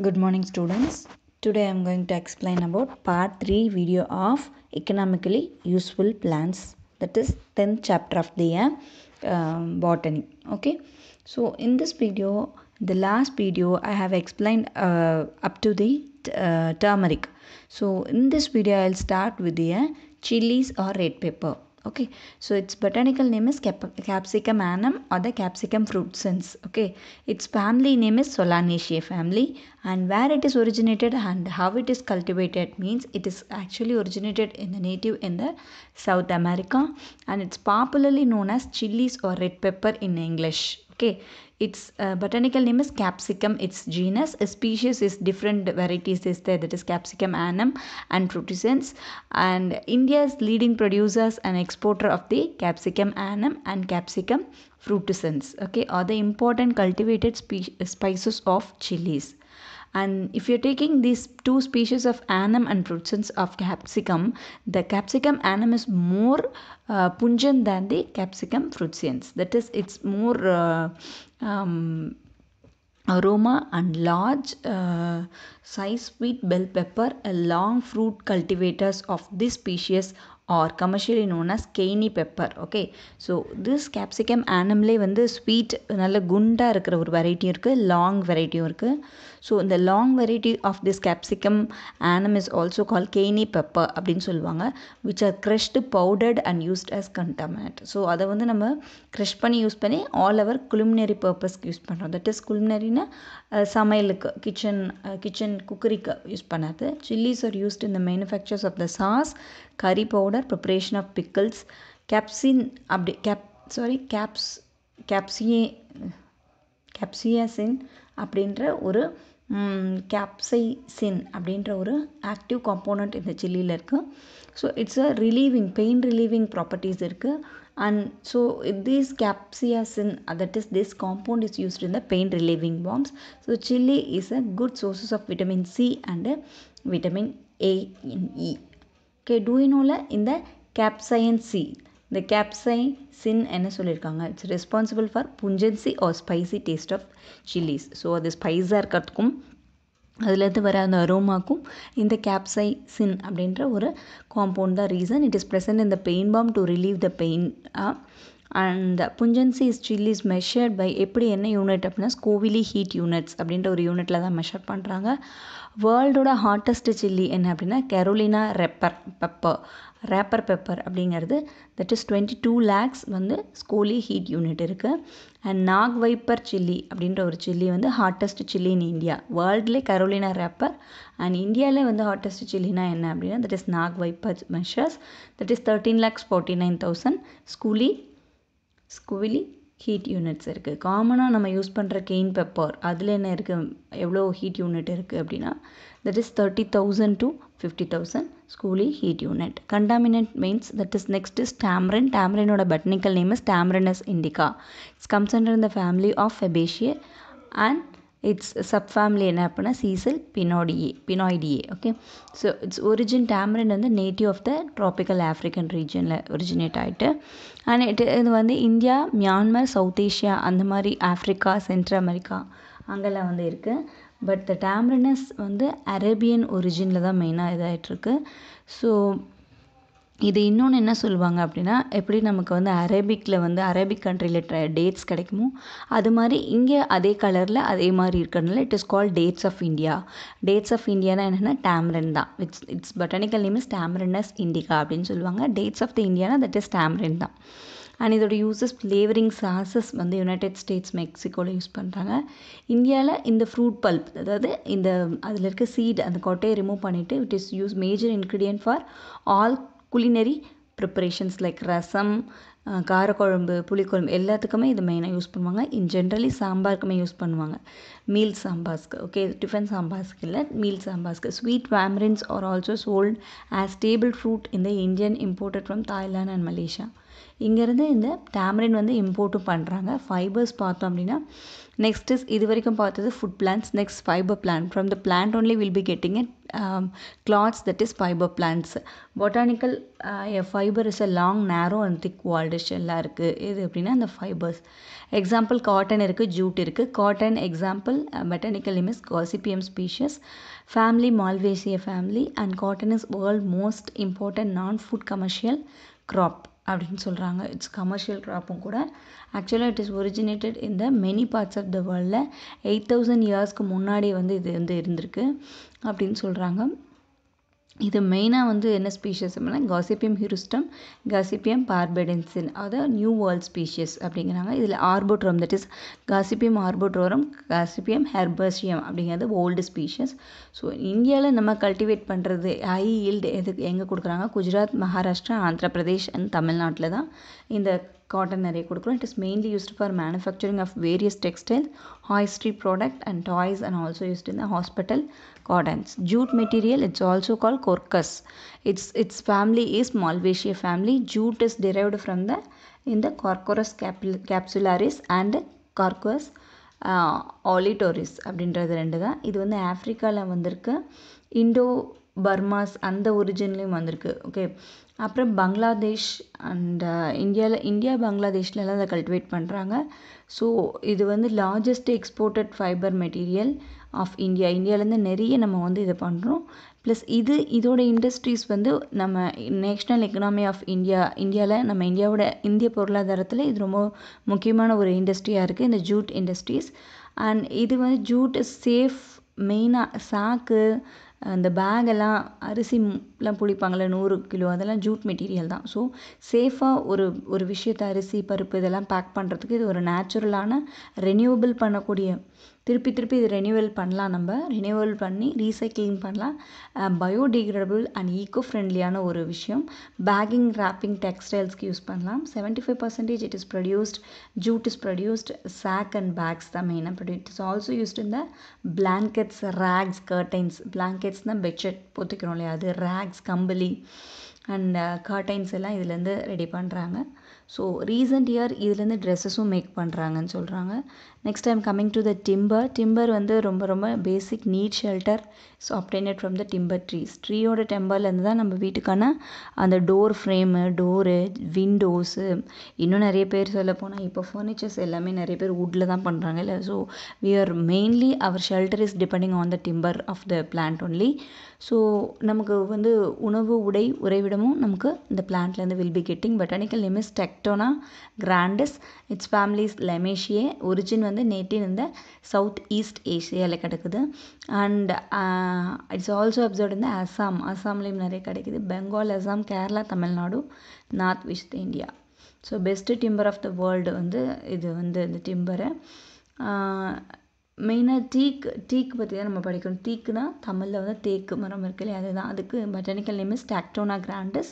Good morning students. Today I am going to explain about part 3 video of economically useful plants that is 10th chapter of the uh, um, botany. Okay. So in this video the last video I have explained uh, up to the uh, turmeric. So in this video I will start with the uh, chilies or red pepper okay so its botanical name is cap capsicum annum or the capsicum fruit sense. okay its family name is solanaceae family and where it is originated and how it is cultivated means it is actually originated in the native in the south america and it's popularly known as chilies or red pepper in english okay its uh, botanical name is capsicum its genus a species is different varieties is there that is capsicum annum and fruticens and india's leading producers and exporter of the capsicum annum and capsicum fruticens okay are the important cultivated spices of chilies and if you're taking these two species of anum and protesins of capsicum the capsicum anum is more uh, pungent than the capsicum frutescens that is it's more uh, um, aroma and large uh, size sweet bell pepper along fruit cultivators of this species are commercially known as cayenne pepper okay so this capsicum ஆனம்லே வந்து sweet நல்ல குண்டாக இருக்கிற ஒரு வெரைட்டியும் இருக்குது long வெரைட்டியும் இருக்குது so இந்த long variety of this capsicum ஆனம் is also call cayenne pepper அப்படின்னு சொல்லுவாங்க which are crushed powdered and used as condiment so அதை வந்து நம்ம க்ரஷ் பண்ணி யூஸ் பண்ணி ஆல் அவர் குலிமினரி பர்பஸ்க்கு யூஸ் பண்ணுறோம் தட் இஸ் குலிமினரின்னா சமையலுக்கு கிச்சன் கிச்சன் குக்கரிக்கு யூஸ் பண்ணாது சில்லிஸ் ஆர் யூஸ்ட் இந்த manufacturers of the sauce curry powder preparation of pickles கேப்சின் அப்படி கேப் சாரி கேப்ஸ் கேப்சியே கேப்சியாசின் அப்படின்ற ஒரு கேப்சைசின் அப்படின்ற ஒரு ஆக்டிவ் காம்போனண்ட் இந்த சில்லியில் இருக்குது so it's a relieving pain relieving properties இருக்குது and so this capsaicin that is this compound is used in the pain relieving balms so chilli is a good sources of vitamin C and vitamin A in E okay டூயினோவில் இந்த capsaicin இந்த capsaicin என்ன சொல்லியிருக்காங்க it's responsible for pungency or spicy taste of chillies so அது ஸ்பைஸாக இருக்கிறதுக்கும் அதுலேருந்து வர அந்த அரோமாக்கும் இந்த கேப்சை சின் அப்படின்ற ஒரு காம்பவுண்ட் தான் ரீசன் இட் இஸ் ப்ரெசன்ட் இந்த pain balm to relieve the pain and pungency is chill is measured by எப்படி என்ன யூனிட் அப்படின்னா ஸ்கோவிலி ஹீட் யூனிட்ஸ் அப்படின்ற ஒரு யூனிட்டில் தான் மெஷர் பண்ணுறாங்க வேர்ல்டோட ஹாட்டஸ்ட் சில்லி என்ன அப்படின்னா Carolina reaper pepper reaper pepper அப்படிங்கிறது that is twenty two lakhs வந்து ஸ்கோலி ஹீட் யூனிட் இருக்குது அண்ட் நாக் வைப்பர் சில்லி அப்படின்ற ஒரு சில்லி வந்து ஹாட்டஸ்ட் சில்லி இன் இந்தியா வேர்ல்ட்லேயே கரோலினா ரேப்பர் அண்ட் இந்தியாவிலே வந்து ஹாட்டஸ்ட் சில்லினா என்ன அப்படின்னா that is Naga viper measures that is thirteen lakhs forty nine thousand Scoville Scoville heat units இருக்குது காமனாக நம்ம யூஸ் பண்ணுற கெயின் பெப்பர் அதில் என்ன இருக்குது எவ்வளோ ஹீட் யூனிட் இருக்குது அப்படின்னா that is thirty thousand to fifty thousand Scoville heat unit condiment means that is next is tamarind டேம்ரனோட botanical name is Tamarindus indica it's comes under இந்த family of Fabaceae and it's sub family என்ன அப்படின்னா Caesalpinioideae பினாய்டியே okay so it's origin tamarind வந்து native of the tropical African ரீஜனில் originate ஆகிட்டு அண்ட் இது வந்து இந்தியா மியான்மர் சவுத் ஏஷியா அந்த மாதிரி ஆஃப்ரிக்கா சென்ட்ரல் அமெரிக்கா அங்கெல்லாம் வந்து இருக்குது பட் த டேம்ரினஸ் வந்து அரேபியன் ஒரிஜினில் தான் மெயினாக இதாகிட்ருக்கு ஸோ இது இன்னொன்று என்ன சொல்லுவாங்க அப்படின்னா எப்படி நமக்கு வந்து அரேபிக்கில் வந்து அரேபிக் கண்ட்ரியில் டேட்ஸ் கிடைக்குமோ அது மாதிரி இங்கே அதே கலரில் அதே மாதிரி இருக்கிறதுனால it is call dates of India dates of இந்தியானா என்னென்னா டேம்ரன் தான் it's it's botanical name is Tamarindus indica அப்படின்னு சொல்லுவாங்க டேட்ஸ் ஆஃப் த இந்தியானா தட் இஸ் டேம்ரன் தான் அண்ட் இதோட யூசஸ் ஃப்ளேவரிங் சாசஸ் வந்து யுனைடெட் ஸ்டேட்ஸ் மெக்சிகோவில் யூஸ் பண்ணுறாங்க இந்தியாவில் இந்த ஃப்ரூட் பல்ப் அதாவது இந்த அதில் இருக்க சீட் அந்த கொட்டையை ரிமூவ் பண்ணிவிட்டு it is use major ingredient for all culinary preparations like rasam காரக்குழம்பு புளிக்குழம்பு எல்லாத்துக்குமே இது மெயினாக யூஸ் பண்ணுவாங்க இன் ஜென்ரலி சாம்பாருக்குமே யூஸ் பண்ணுவாங்க மீல் சாம்பார்ஸ்க்கு ஓகே டிஃபன் சாம்பார்ஸ்க்கு இல்லை மீல் சாம்பார்ஸ்க்கு sweet tamarinds are also sold as staple fruit இந்த Indian imported from Thailand and Malaysia இங்கேருந்து இந்த டேமரின் வந்து இம்போர்ட்டும் பண்ணுறாங்க ஃபைபர்ஸ் பார்த்தோம் அப்படின்னா நெக்ஸ்ட் இஸ் இது வரைக்கும் பார்த்தது food plants next fibre plant from the plant only will be getting it clothes that is fibre plants botanical fibre is a long narrow and thick வால்டிஷ் எல்லாம் இருக்குது இது அப்படின்னா அந்த ஃபைபர்ஸ் எக்ஸாம்பிள் காட்டன் இருக்குது ஜூட் இருக்குது cotton example botanical name is Gossypium species family Malvaceae family and cotton is world most important non food commercial crop அப்படின்னு சொல்கிறாங்க இட்ஸ் கமர்ஷியல் கிராப்பும் கூட ஆக்சுவலாக it is originated in the many parts of the வேர்ல்டில் eight thousand இயர்ஸ்க்கு முன்னாடி வந்து இது வந்து இருந்திருக்கு அப்படின்னு சொல்கிறாங்க இது மெயினாக வந்து என்ன ஸ்பீஷஸ் அப்படின்னா காசிப்பியம் ஹியூரிஸ்டம் காசிப்பியம் பார்பெடென்சின் அதாவது நியூ வேர்ல்ட் ஸ்பீஷியஸ் அப்படிங்கிறாங்க இதில் ஆர்போட்ரோம் தட் இஸ் காசிப்பியம் ஆர்போட்ரோரம் காசிப்பியம் ஹெர்பர்ஷியம் அப்படிங்கிறது ஓல்டு ஸ்பீஷஸ் ஸோ இந்தியாவில் நம்ம கல்டிவேட் பண்ணுறது ஹை ஈல்டு எதுக்கு எங்கே கொடுக்குறாங்க குஜராத் மகாராஷ்டிரா ஆந்திரப்பிரதேஷ் அண்ட் தமிழ்நாட்டில் தான் இந்த காட்டன் நிறைய கொடுக்குறோம் it is mainly used for manufacturing of various textile hosiery product and toys and also used in the hospital cottons jute material it's also call Corchorus it's it's family is Malvaceae family jute is derived from the இந்த Corchorus கேப்ல கேப்சுலாரிஸ் and cargos ஆலிட்டோரிஸ் அப்படின்றது ரெண்டு தான் இது வந்து ஆஃப்ரிக்காவில் வந்திருக்கு Indo பர்மாஸ் அந்த ஒரிஜின்லேயும் வந்திருக்கு ஓகே அப்புறம் பங்களாதேஷ் அண்ட் uh, இந்தியாவில் இந்தியா பங்களாதேஷ்லலாம் அதை கல்டிவேட் பண்ணுறாங்க ஸோ இது வந்து largest exported fibre material of India இந்தியாவிலேருந்து நிறைய நம்ம வந்து இதை பண்ணுறோம் ப்ளஸ் இது இதோட இண்டஸ்ட்ரீஸ் வந்து நம்ம நேஷ்னல் எக்கனாமி ஆஃப் இந்தியா இந்தியாவில் நம்ம இந்தியாவோட இந்திய பொருளாதாரத்தில் இது ரொம்ப முக்கியமான ஒரு இண்டஸ்ட்ரியாக இருக்குது இந்த ஜூட் இண்டஸ்ட்ரீஸ் அண்ட் இது வந்து ஜூட் சேஃப் மெயினாக சாக்கு அந்த பேகெல்லாம் அரிசிலாம் பிடிப்பாங்கள்ல நூறு கிலோ அதெல்லாம் ஜூட் மெட்டீரியல் தான் ஸோ சேஃபாக ஒரு ஒரு விஷயத்த அரிசி பருப்பு இதெல்லாம் பேக் பண்ணுறதுக்கு இது ஒரு நேச்சுரலான ரெனியூவபிள் பண்ணக்கூடிய திருப்பி திருப்பி இது ரெனியூவல் பண்ணலாம் நம்ம ரெனியூவல் பண்ணி ரீசைக்கிளிங் பண்ணலாம் பயோடிகிரேடபிள் அண்ட் ஈக்கோ ஃப்ரெண்ட்லியான ஒரு விஷயம் பேக்கிங் ராப்பிங் டெக்ஸ்டைல்ஸ்க்கு யூஸ் பண்ணலாம் seventy five percentage it is produced jute is produced sack and bags தான் மெயினாக ப்ரொடியூட் இட்ஸ் ஆல்சோ யூஸ்ட் இந்த பிளாங்கெட்ஸ் ரேக்ஸ் கர்டைன்ஸ் பிளாங்கெட்ஸ் தான் பெட்ஷீட் போத்திக்கிறோம் இல்லையா அது ரேக்ஸ் கம்பளி அண்ட் கர்டைன்ஸ் எல்லாம் இதுலேருந்து ரெடி பண்ணுறாங்க ஸோ ரீசெண்ட் இயர் இதுலேருந்து ட்ரெஸ்ஸஸும் மேக் பண்ணுறாங்கன்னு சொல்கிறாங்க next time coming to the timber timber வந்து ரொம்ப ரொம்ப basic need shelter so obtained from the timber trees ட்ரீயோட டெம்பர்லேருந்து தான் நம்ம வீட்டுக்கான அந்த டோர் ஃப்ரேமு டோரு விண்டோஸு இன்னும் நிறைய பேர் சொல்ல போனால் இப்போ ஃபர்னிச்சர்ஸ் எல்லாமே நிறைய பேர் வுட்டில் தான் பண்ணுறாங்க இல்லை so we are mainly our shelter is depending on the timber of the plant only so நமக்கு வந்து உணவு உடை உறைவிடமும் நமக்கு இந்த பிளான்ட்லேருந்து will be getting botanical name is Tectona grandis it's family is Lamiaceae origin வந்து நேட்டிவ் இந்த சவுத் ஈஸ்ட் ஏஷியாவில் கிடக்குது அண்ட் இட்ஸ் ஆல்சோ அப்சர்வ் இந்த அஸ்ஸாம் அசாம்லேயும் நிறைய கிடைக்குது Bengal Assam Kerala Tamil Nadu north west India so best timber of the world வந்து இது வந்து இந்த டிம்பரு மெயினாக டீக்கு டீக்கு பற்றி தான் நம்ம படிக்கணும் டீக்குனா தமிழில் வந்து தேக்கு மரம் இருக்குது இல்லையா அதுதான் அதுக்கு botanical name is Tectona grandis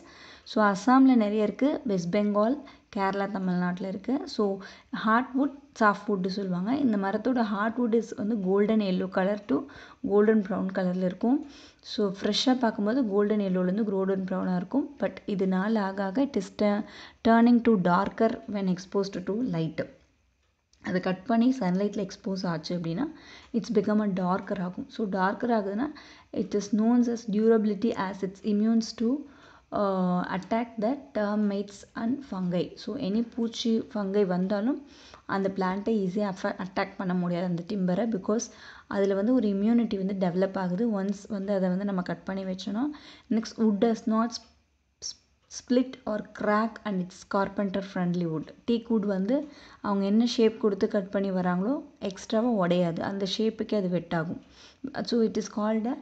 so அஸ்ஸாமில் நிறைய இருக்குது வெஸ்ட் பெங்கால் கேரளா தமிழ்நாட்டில் இருக்குது ஸோ ஹார்ட்வுட் சாஃப்ட்வுட்டு சொல்லுவாங்க இந்த மரத்தோட ஹார்ட்வுட் இஸ் வந்து golden yellow colour to golden brown கலரில் இருக்கும் ஸோ ஃப்ரெஷ்ஷாக பார்க்கும்போது கோல்டன் எல்லோலேருந்து கோல்டன் ப்ரௌனாக இருக்கும் பட் இது நாள் ஆக ஆக it is turning to darker when exposed to light அதை கட் பண்ணி சன்லைட்டில் எக்ஸ்போஸ் ஆச்சு அப்படின்னா இட்ஸ் பிகம் அ டார்க்கர் ஆகும் ஸோ டார்க்கர் ஆகுதுன்னா it is known as durability as it's immunes to attack the termites and fungi so any பூச்சி fungi வந்தாலும் அந்த பிளான்ட்டை ஈஸியாக அஃப அட்டாக் பண்ண முடியாது அந்த டிம்பரை பிகாஸ் அதில் வந்து ஒரு இம்யூனிட்டி வந்து டெவலப் ஆகுது ஒன்ஸ் வந்து அதை வந்து நம்ம கட் பண்ணி வச்சோன்னா next wood does not split or crack and it's carpenter friendly wood teak wood வந்து அவங்க என்ன ஷேப் கொடுத்து கட் பண்ணி வராங்களோ எக்ஸ்ட்ராவாக உடையாது அந்த ஷேப்புக்கே அது வெட் ஆகும் so it is called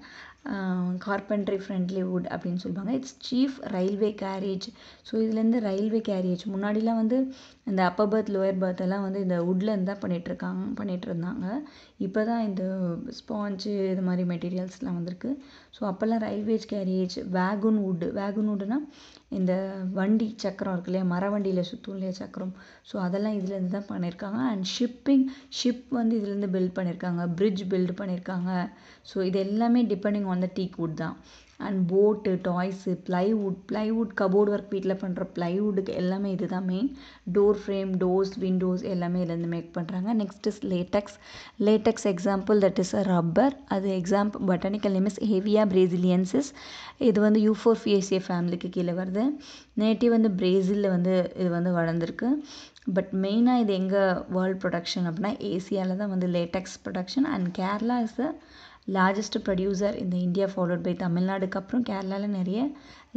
carpentry friendly wood அப்படின்னு சொல்லுவாங்க it's chief railway carriage so இதுலேருந்து ரயில்வே கேரேஜ் முன்னாடிலாம் வந்து இந்த அப்பர் பர்த் லோயர் பர்த் எல்லாம் வந்து இந்த வுட்லேருந்து தான் பண்ணிகிட்ருக்காங்க பண்ணிகிட்டு இருந்தாங்க இப்போ தான் இந்த ஸ்பாஞ்சு இது மாதிரி மெட்டீரியல்ஸ்லாம் வந்திருக்கு ஸோ அப்போல்லாம் ரயில்வேஜ் கேரேஜ் வேகுன் வுட் வேகன் வுட்னா இந்த வண்டி சக்கரம் இருக்கு இல்லையா மரவண்டியில் சுற்றும் இல்லையா சக்கரம் ஸோ அதெல்லாம் இதுலேருந்து தான் பண்ணியிருக்காங்க அண்ட் ஷிப்பிங் ஷிப் வந்து இதுலேருந்து பில்ட் பண்ணியிருக்காங்க பிரிட்ஜ் பில்ட் பண்ணியிருக்காங்க ஸோ இது எல்லாமே டிபெண்டிங் ஆன் த வுட் தான் and boat toys plywood plywood cupboard work வீட்டில் பண்ணுற ப்ளைவுட்டுக்கு எல்லாமே இது தான் main door frame doors windows எல்லாமே இதுலேருந்து மேக் பண்ணுறாங்க next is latex latex example that is a rubber அது example botanical name is Hevea brasiliensis இது வந்து யூஃபோஃபியேசிய ஃபேமிலிக்கு கீழே வருது நேட்டிவ் வந்து பிரேசிலில் வந்து இது வந்து வளர்ந்துருக்கு பட் மெயினாக இது எங்கே வேர்ல்ட் ப்ரொடக்ஷன் அப்படின்னா ஏசியாவில் தான் வந்து latex production and Kerala is a largest producer இந்த இந்தியா ஃபாலோட் பை தமிழ்நாடுக்கு அப்புறம் கேரளாவில் நிறைய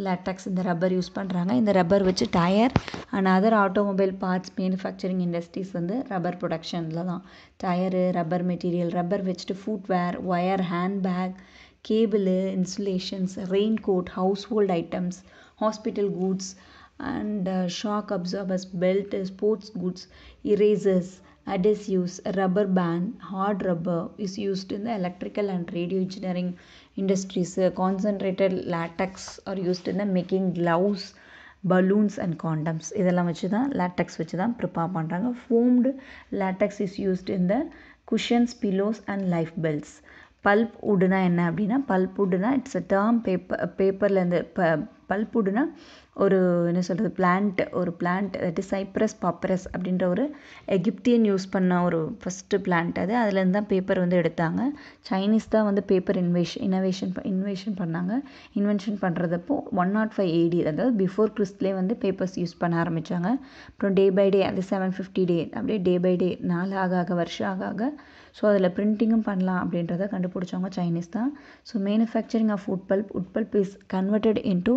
லேட்டக்ஸ் இந்த ரப்பர் யூஸ் பண்ணுறாங்க இந்த ரப்பர் வச்சு tyre and other automobile parts manufacturing industries வந்து ரப்பர் ப்ரொடக்ஷனில் தான் டயரு ரப்பர் மெட்டீரியல் ரப்பர் வச்சுட்டு footwear wire hand bag cable insulations raincoat household items hospital goods and shock absorbers belt sports goods erasers adhesives, rubber band hard rubber is used in the electrical and radio engineering industries. Uh, concentrated latex are used in the making balloons and condoms இதெல்லாம் வச்சு தான் latex வச்சு தான் prepare பண்ணுறாங்க foamed latex is used in the cushions pillows and life belts pulp உட்னா என்ன அப்படின்னா pulp உட்னா இட்ஸ் அ டேர்ம் பேப்பர் பேப்பர்லேருந்து ப பல்ப் உட்னா ஒரு என்ன சொல்கிறது பிளான்ட் ஒரு பிளான்ட் அதாவது சைப்ரஸ் பாப்ரஸ் அப்படின்ற ஒரு எகிப்தியன் யூஸ் பண்ண ஒரு ஃபஸ்ட்டு பிளான்ட் அது அதுலேருந்து தான் பேப்பர் வந்து எடுத்தாங்க சைனீஸ் தான் வந்து பேப்பர் இன்வெஷ் இனோவேஷன் இன்வேஷன் பண்ணாங்க இன்வென்ஷன் பண்ணுறதப்போ ஒன் நாட் ஃபைவ் ஏடி அதாவது பிஃபோர் கிறிஸ்ட்லேயே வந்து பேப்பர்ஸ் யூஸ் பண்ண ஆரம்பித்தாங்க அப்புறம் டே பை டே அது செவன் ஃபிஃப்டி டே அப்படியே டே பை டே நாள் ஆக ஆக வருஷம் ஆக ஆக ஸோ அதில் பிரிண்டிங்கும் பண்ணலாம் அப்படின்றத கண்டுபிடிச்சவங்க சைனீஸ் தான் so manufacturing of wood pulp wood pulp is converted into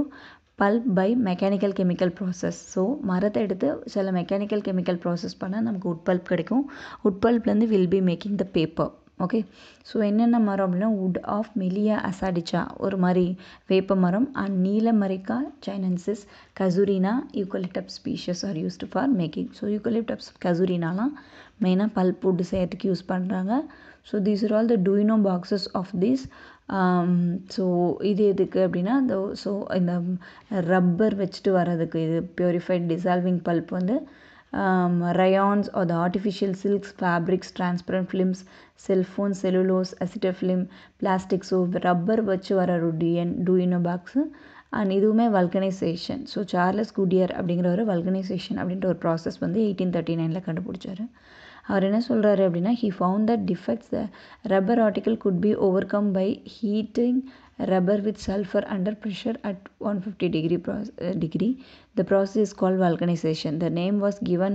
pulp by mechanical chemical process so மரத்தை எடுத்து சில மெக்கானிக்கல் கெமிக்கல் ப்ராசஸ் பண்ணால் நமக்கு உட் பல்ப் கிடைக்கும் உட் பல்ப்லேருந்து will be making the paper okay so என்னென்ன மரம் அப்படின்னா உட் ஆஃப் மெலியா அசாடிச்சா ஒரு மாதிரி வேப்ப மரம் அண்ட் நீலமரிக்கா sinensis Casuarina eucalyptus species are used for making so eucalyptus கசூரினாலாம் மெயினாக பல்ப் உட் செய்யறதுக்கு யூஸ் பண்ணுறாங்க so these are all the டூயினோ பாக்ஸஸ் ஆஃப் தீஸ் ஸோ இது எதுக்கு அப்படின்னா இந்த ஸோ இந்த ரப்பர் வச்சுட்டு வர்றதுக்கு இது ப்யூரிஃபைட் டிசால்விங் பல்ப் வந்து rayons are the artificial silks fabrics transparent films cellophane cellulose acetate film plastic so rubber வச்சு வர ஒரு டிஎன் டூயினோ பாக்ஸு அண்ட் இதுவுமே வல்கனைசேஷன் ஸோ சார்லஸ் குடியர் அப்படிங்கிற ஒரு வல்கனைசேஷன் அப்படின்ற ஒரு ப்ராசஸ் வந்து எயிட்டீன் தேர்ட்டி நைனில் கண்டுபிடிச்சாரு அவர் என்ன சொல்கிறாரு அப்படின்னா he found that defects the rubber article could be overcome by rubber with sulfur under pressure at 150 degree, uh, degree. The process is called vulcanization. The name was given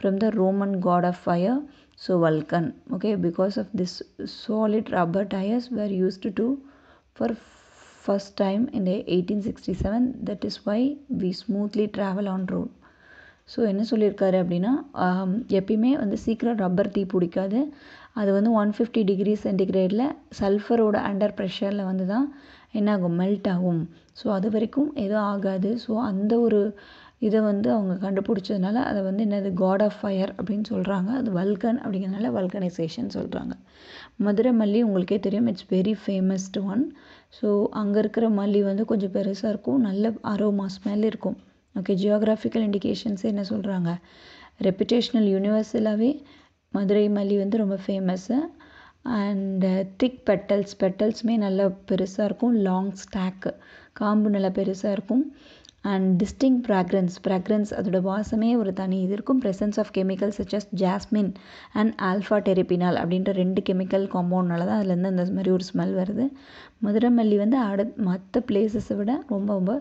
from the Roman god of fire, so Vulcan. Okay, because of this, solid rubber tires were used to for first time in 1867. That is why we smoothly travel on road. So என்ன சொல்லியிருக்காரு அப்படின்னா எப்பயுமே வந்து சீக்கிரம் rubber தீ பிடிக்காது அது வந்து ஒன் ஃபிஃப்டி டிகிரி சென்டிகிரேடில் சல்ஃபரோட அண்டர் ப்ரெஷரில் வந்து தான் என்னாகும் மெல்ட் ஆகும் ஸோ அது வரைக்கும் எதுவும் ஆகாது ஸோ அந்த ஒரு இதை வந்து அவங்க கண்டுபிடிச்சதுனால அதை வந்து என்னது காட் ஆஃப் ஃபயர் அப்படின்னு சொல்கிறாங்க அது வல்கன் அப்படிங்கிறனால வல்கனைசேஷன் சொல்கிறாங்க மதுரை மல்லி உங்களுக்கே தெரியும் it's very famous one so அங்கே இருக்கிற மல்லி வந்து கொஞ்சம் பெருசாக இருக்கும் நல்ல அரோமா ஸ்மெல் இருக்கும் ஓகே ஜியோகிராஃபிக்கல் இண்டிகேஷன்ஸே என்ன சொல்கிறாங்க ரெப்புடேஷ்னல் யூனிவர்சலாகவே மதுரை மல்லி வந்து ரொம்ப ஃபேமஸ்ஸு அண்டு திக் பெட்டல்ஸ் பெட்டல்ஸுமே நல்லா பெருசாக இருக்கும் லாங் ஸ்டாக்கு காம்பு நல்லா பெருசாக இருக்கும் அண்ட் டிஸ்டிங் ஃப்ராக்ரன்ஸ் ஃப்ராக்ரன்ஸ் அதோட வாசமே ஒரு தனி இது இருக்கும் presence of chemicals such as jasmine and alpha terpineol அப்படின்ற ரெண்டு கெமிக்கல் காம்பவுண்ட்னால தான் அதுலேருந்து அந்த மாதிரி ஒரு ஸ்மெல் வருது மதுரமல்லி வந்து அடு மற்ற பிளேசஸை விட ரொம்ப ரொம்ப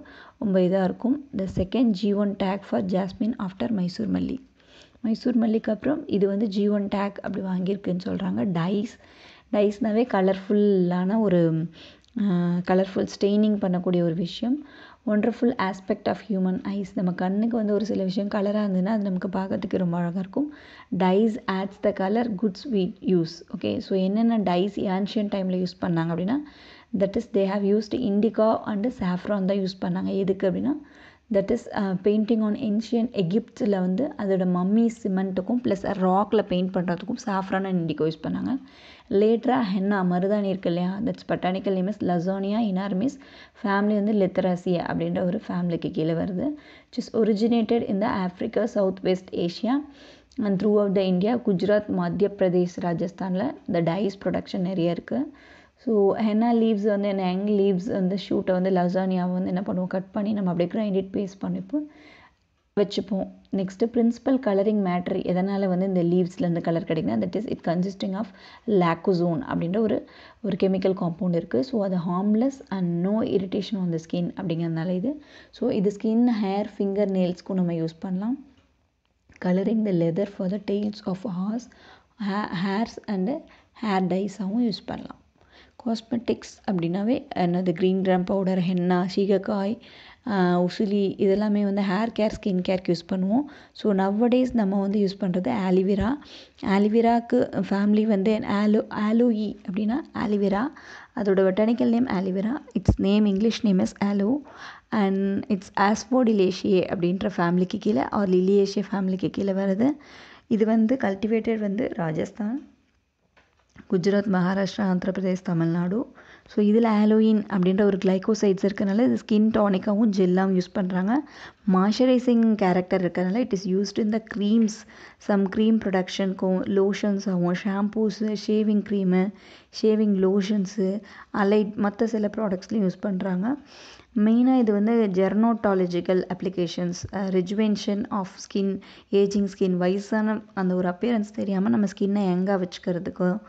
ரொம்ப இதாக இருக்கும் the second G one tag for jasmine after Mysore மல்லி மைசூர் மல்லிக்கு அப்புறம் இது வந்து ஜி ஒன் டேக் அப்படி வாங்கியிருக்குன்னு சொல்கிறாங்க டைஸ் டைஸ்னாவே கலர்ஃபுல்லான ஒரு கலர்ஃபுல் ஸ்டெய்னிங் பண்ணக்கூடிய ஒரு விஷயம் wonderful aspect of human eyes நம்ம கண்ணுக்கு வந்து ஒரு சில விஷயம் கலராக இருந்ததுன்னா அது நமக்கு பார்க்கறதுக்கு ரொம்ப அழகாக இருக்கும் dyes adds the colour goods we use okay so என்னென்ன டைஸ் ஏன்ஷியன் டைமில் யூஸ் பண்ணாங்க அப்படின்னா that is they have used indigo and saffron தான் யூஸ் பண்ணாங்க எதுக்கு அப்படின்னா that is painting on ancient எகிப்தில் வந்து அதோட மம்மி சிமெண்ட்டுக்கும் ப்ளஸ் ராக்கில் பெயிண்ட் பண்ணுறதுக்கும் சாஃப்ரான் அண்ட் இண்டிகோ யூஸ் பண்ணாங்க லேட்டராக ஹென்னா மருதாணி இருக்கு இல்லையா that's botanical name is Lawsonia inermis family வந்து லெத்தராசியா அப்படின்ற ஒரு ஃபேமிலிக்கு கீழே வருது it's originated in the Africa south west Asia and throughout the India Gujarat Madhya Pradesh ராஜஸ்தானில் இந்த டைஸ் ப்ரொடக்ஷன் நிறைய இருக்குது ஸோ ஹென்னா லீவ்ஸ் வந்து என்ன எங் லீவ்ஸ் வந்து ஷூட்டை வந்து லசானியாவை வந்து என்ன பண்ணுவோம் கட் பண்ணி நம்ம அப்படியே கிரைண்டட் பேஸ்ட் பண்ணிப்போம் வச்சுப்போம் நெக்ஸ்ட்டு பிரின்சிபல் கலரிங் மேட்ரு எதனால் வந்து இந்த லீவ்ஸ்லேருந்து கலர் கிடைக்குதுன்னா that is it consisting of lawsone அப்படின்ற ஒரு ஒரு கெமிக்கல் காம்பவுண்ட் இருக்குது ஸோ அது harmless and no irritation on the skin அப்படிங்கிறதுனால இது ஸோ இது ஸ்கின் ஹேர் ஃபிங்கர் நெயில்ஸ்க்கும் நம்ம யூஸ் பண்ணலாம் colouring the leather for the tails of horse hairs and hair டைஸாகவும் யூஸ் பண்ணலாம் காஸ்மெட்டிக்ஸ் அப்படின்னாவே என்னது க்ரீன் கிராம் பவுடர் ஹென்னா சீகக்காய் உசிலி இதெல்லாமே வந்து ஹேர் கேர் ஸ்கின் கேர்க்கு யூஸ் பண்ணுவோம் ஸோ டேஸ் நம்ம வந்து யூஸ் பண்ணுறது ஆலிவேரா ஆலிவேராக்கு ஃபேமிலி வந்து ஆலோ ஆலோயி அப்படின்னா ஆலிவேரா அதோட botanical name aloe vera it's name English name is aloe and it's Asphodelaceae அப்படின்ற ஃபேமிலிக்கு கீழே ஆர் லிலியேஷிய ஃபேமிலிக்கு கீழே வருது இது வந்து கல்டிவேட்டட் வந்து ராஜஸ்தான் குஜராத் மகாராஷ்டிரா ஆந்திரப்பிரதேஷ் தமிழ்நாடு ஸோ இதில் ஆலோயின் அப்படின்ற ஒரு கிளைகோசைட்ஸ் இருக்கிறனால இது ஸ்கின் டானிக்காகவும் ஜெல்லாகவும் யூஸ் பண்ணுறாங்க மாய்ச்சரைசிங் கேரக்டர் இருக்கிறனால இட் இஸ் யூஸ்டு இந்த த க்ரீம்ஸ் சம் க்ரீம் ப்ரொடக்ஷனுக்கும் லோஷன்ஸ் ஆகும் shampoos shaving cream shaving lotions allied மற்ற சில ப்ராடக்ட்ஸ்லையும் யூஸ் பண்ணுறாங்க மெயினாக இது வந்து gerontological applications rejuvenation of skin ageing skin வயசான அந்த ஒரு அப்பியரன்ஸ் தெரியாமல் நம்ம ஸ்கின்னை யங்காக வச்சுக்கிறதுக்கும்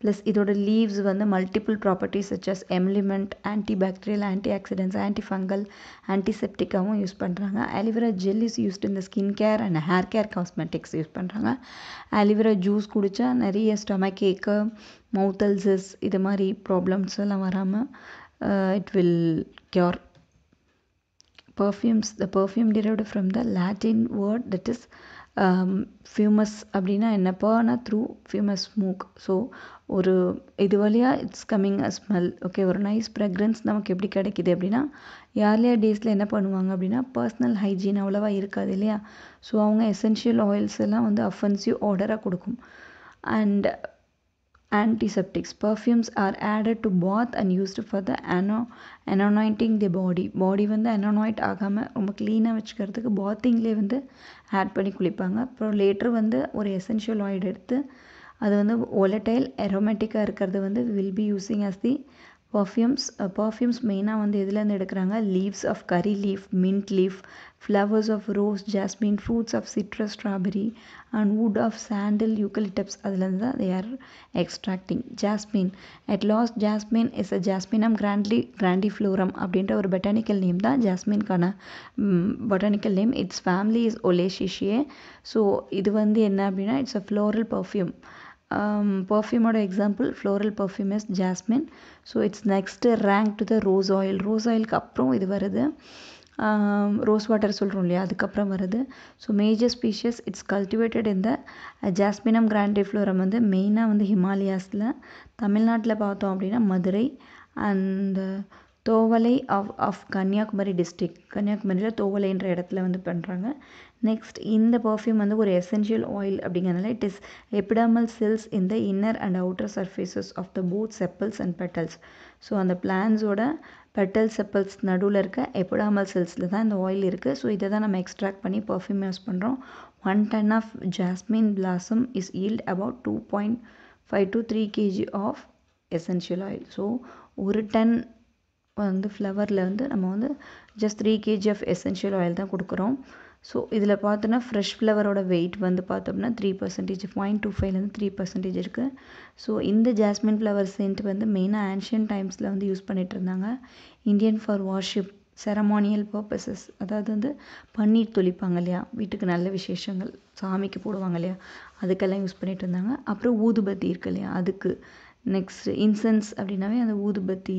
ப்ளஸ் இதோட லீவ்ஸ் வந்து multiple properties such as emollient anti bacterial anti oxidants anti fungal ஆன்டிசெப்டிக்காகவும் யூஸ் பண்ணுறாங்க அலிவரா ஜெல் இஸ் யூஸ்ட் இந்த skin care and hair care cosmetics use பண்ணுறாங்க அலிவரா ஜூஸ் குடித்தா நிறைய ஸ்டொமக் ஏக்கு மவுத் அல்சஸ் இது மாதிரி ப்ராப்ளம்ஸ் எல்லாம் வராமல் it will cure perfumes the perfume derived from the Latin word that is fumus அப்படின்னா என்ன பர்னா த்ரூ ஃபியூமஸ் ஸ்மோக் ஸோ ஒரு இது வழியாக it's coming a smell okay ஒரு நைஸ் ஃப்ரெக்ரன்ஸ் நமக்கு எப்படி கிடைக்கிது அப்படின்னா ஏர்லியர் டேஸில் என்ன பண்ணுவாங்க அப்படின்னா பர்சனல் ஹைஜீன் அவ்வளோவா இருக்காது இல்லையா ஸோ அவங்க எசென்ஷியல் ஆயில்ஸ் எல்லாம் வந்து அஃபென்சிவ் ஆர்டராக கொடுக்கும் and antiseptics perfumes are added to bath and used for the ano anointing the body body வந்து அனோனாய்ட் ஆகாமல் ரொம்ப க்ளீனாக வச்சுக்கிறதுக்கு பாத்திங்லே வந்து ஆட் பண்ணி குளிப்பாங்க அப்புறம் லேட்ரு வந்து ஒரு எசென்ஷியல் ஆயில் எடுத்து அது வந்து ஒலட்டைல் அரோமேட்டிக்காக இருக்கிறது வந்து will be using as the perfumes perfumes மெயினாக வந்து எதுலேருந்து எடுக்கிறாங்க leaves of curry leaf mint leaf flowers of rose, jasmine, fruits of citrus, strawberry and wood of sandal, eucalyptus அதுலேருந்து தான் they are extracting. Jasmine. At last jasmine is a jasminum grandly grandiflorum அப்படின்ற ஒரு botanical name தான் ஜாஸ்மின்கான botanical name. Its family is Olaceaceae. So இது வந்து என்ன அப்படின்னா it's a floral perfume பர்ஃப்யூமோட example floral perfume is jasmine so it's next rank to the rose oil rose ஆயிலுக்கு அப்புறம் இது வருது ரோஸ் வாட்டர் சொல்கிறோம் இல்லையா அதுக்கப்புறம் வருது so major species it's cultivated இந்த ஜாஸ்மினம் கிராண்டிஃப்ளோரம் வந்து மெயினாக வந்து ஹிமாலயாஸில் தமிழ்நாட்டில் பார்த்தோம் அப்படின்னா Madurai and Thovalai of of Kanyakumari district கன்னியாகுமரியில் தோவலைன்ற இடத்துல வந்து பண்ணுறாங்க நெக்ஸ்ட் இந்த பர்ஃப்யூம் வந்து ஒரு எசென்ஷியல் ஆயில் அப்படிங்கிறதுனால இட் இஸ் எபிடாமல் செல்ஸ் இந்த inner and outer surfaces of the both sepals and petals so அந்த பிளான்ஸோட பெட்டல் செப்பல்ஸ் நடுவில் இருக்க எப்படாமல் செல்ஸில் தான் இந்த ஆயில் இருக்குது ஸோ இதை தான் நம்ம எக்ஸ்ட்ராக்ட் பண்ணி பர்ஃப்யூம் யூஸ் பண்ணுறோம் one ton of jasmine blossom is yield about two point five to three KG of essential oil so ஒரு டன் வந்து ஃப்ளவரில் வந்து நம்ம வந்து just three KG of essential oil தான் கொடுக்குறோம் ஸோ இதில் பார்த்தோன்னா ஃப்ரெஷ் ஃப்ளவரோட வெயிட் வந்து பார்த்தோம்னா த்ரீ பர்சன்டேஜ் பாயிண்ட் டூ ஃபைவ்லேருந்து த்ரீ பர்சன்டேஜ் இருக்குது ஸோ இந்த ஜாஸ்மின் ஃப்ளவர் சென்ட் வந்து மெயினாக ஆன்ஷியன் டைம்ஸில் வந்து யூஸ் பண்ணிகிட்டு இருந்தாங்க Indian for worship ceremonial purposes அதாவது வந்து பன்னீர் தொளிப்பாங்க இல்லையா வீட்டுக்கு நல்ல விசேஷங்கள் சாமிக்கு போடுவாங்க இல்லையா அதுக்கெல்லாம் யூஸ் பண்ணிகிட்டு இருந்தாங்க அப்புறம் ஊதுபத்தி இருக்கு இல்லையா அதுக்கு நெக்ஸ்ட் இன்சென்ஸ் அப்படின்னாவே அந்த ஊதுபத்தி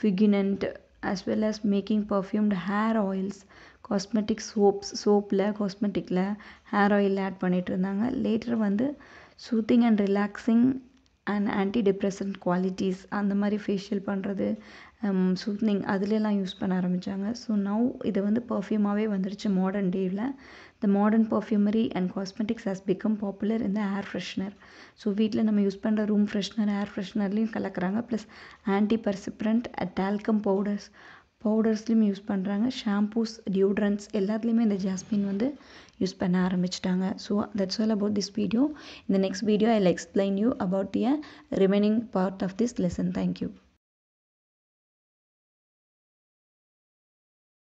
fragrant as well as making perfumed hair oils cosmetic soaps சோப்பில் காஸ்மெட்டிக்கில் ஹேர் ஆயில் ஆட் பண்ணிகிட்டு இருந்தாங்க லேட்டர் வந்து soothing and relaxing and anti depressant qualities அந்த மாதிரி ஃபேஷியல் பண்ணுறது சூத்னிங் um, அதுலெலாம் யூஸ் பண்ண ஆரம்பித்தாங்க ஸோ நோ இதை வந்து பர்ஃப்யூமாகவே வந்துடுச்சு மாடர்ன் டேவில் the modern perfumery and cosmetics has become popular இந்த ஏர் ஃப்ரெஷ்னர் ஸோ வீட்டில் நம்ம யூஸ் பண்ணுற ரூம் ஃப்ரெஷ்னர் ஏர் ஃப்ரெஷ்னர்லேயும் கலக்கிறாங்க plus anti perspirant talcum powders பவுடர்ஸ்லையும் யூஸ் பண்ணுறாங்க ஷாம்பூஸ் டியூட்ரன்ஸ் எல்லாத்துலேயுமே இந்த ஜாஸ்மின் வந்து யூஸ் பண்ண ஆரம்பிச்சிட்டாங்க so that's all about this video இந்த next video I explain you about the remaining part of this lesson thank you